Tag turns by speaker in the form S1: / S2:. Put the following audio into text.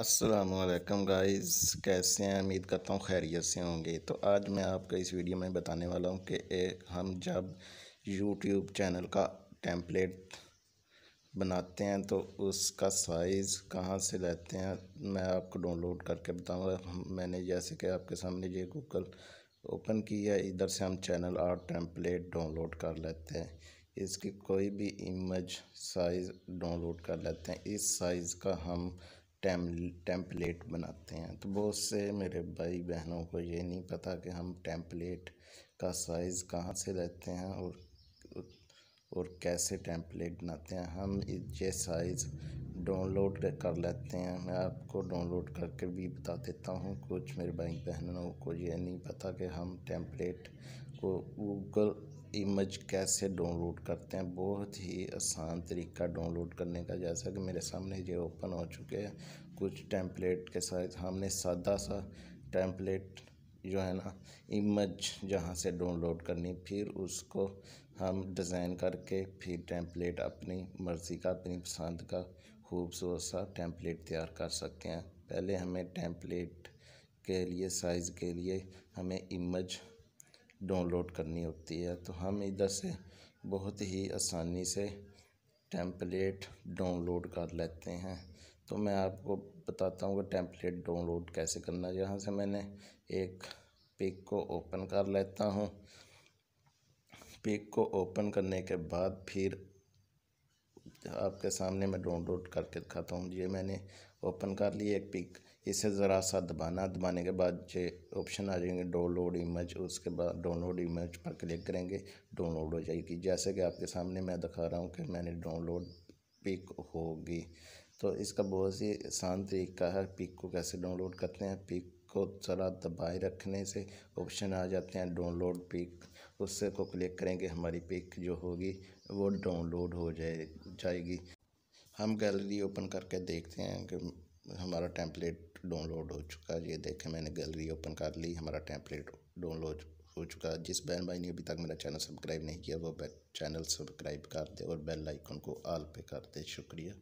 S1: असलकम गाइज़ कैसे हैं उम्मीद करता हूँ खैरियत से होंगे तो आज मैं आपका इस वीडियो में बताने वाला हूँ कि एक हम जब यूट्यूब चैनल का टैंपलेट बनाते हैं तो उसका साइज़ कहाँ से लेते हैं मैं आपको डाउनलोड करके बताऊँगा मैंने जैसे कि आपके सामने ये गूगल ओपन किया है इधर से हम चैनल आर्ट टैंपलेट डाउनलोड कर लेते हैं इसकी कोई भी इमेज साइज़ डाउनलोड कर लेते हैं इस साइज़ का हम टैम टैम्पलेट बनाते हैं तो बहुत से मेरे भाई बहनों को ये नहीं पता कि हम टैंपलेट का साइज़ कहाँ से लेते हैं और और कैसे टैम्पलेट बनाते हैं हम ये साइज़ डाउनलोड कर लेते हैं मैं आपको डाउनलोड करके भी बता देता हूँ कुछ मेरे भाई बहनों को ये नहीं पता कि हम टैंपलेट को गूगल इमेज कैसे डाउनलोड करते हैं बहुत ही आसान तरीका डाउनलोड करने का जैसा कि मेरे सामने ये ओपन हो चुके हैं कुछ टेम्पलेट के साथ हमने सादा सा टेम्पलेट जो है ना इमेज जहाँ से डाउनलोड करनी फिर उसको हम डिज़ाइन करके फिर टेम्पलेट अपनी मर्ज़ी का अपनी पसंद का खूबसूरत सा टेम्पलेट तैयार कर सकते हैं पहले हमें टेम्पलेट के लिए साइज़ के लिए हमें इमेज डाउनलोड करनी होती है तो हम इधर से बहुत ही आसानी से टेम्पलेट डाउनलोड कर लेते हैं तो मैं आपको बताता हूँ कि टेम्पलेट डाउनलोड कैसे करना है यहाँ से मैंने एक पिक को ओपन कर लेता हूँ पिक को ओपन करने के बाद फिर आपके सामने मैं डाउनलोड करके दिखाता हूँ ये मैंने ओपन कर लिए एक पिक इसे ज़रा सा दबाना दबाने के बाद जो ऑप्शन आ जाएंगे डाउनलोड इमेज उसके बाद डाउनलोड इमेज पर क्लिक करेंगे डाउनलोड हो जाएगी जैसे कि आपके सामने मैं दिखा रहा हूँ कि मैंने डाउनलोड पिक होगी तो इसका बहुत ही आसान तरीका है पिक को कैसे डाउनलोड करते हैं पिक को ज़रा दबाए रखने से ऑप्शन आ जाते हैं डाउनलोड पिक उससे को क्लिक करेंगे हमारी पिक जो होगी वो डाउनलोड हो जाए जाएगी हम गैलरी ओपन करके देखते हैं कि हमारा टैंपलेट डाउनलोड हो चुका है ये देखें मैंने गैलरी ओपन कर ली हमारा टैंपलेट डाउनलोड हो चुका है जिस बहन भाई ने अभी तक मेरा चैनल सब्सक्राइब नहीं किया वो चैनल सब्सक्राइब कर दे और बेल आइकन को ऑल पे कर दे शुक्रिया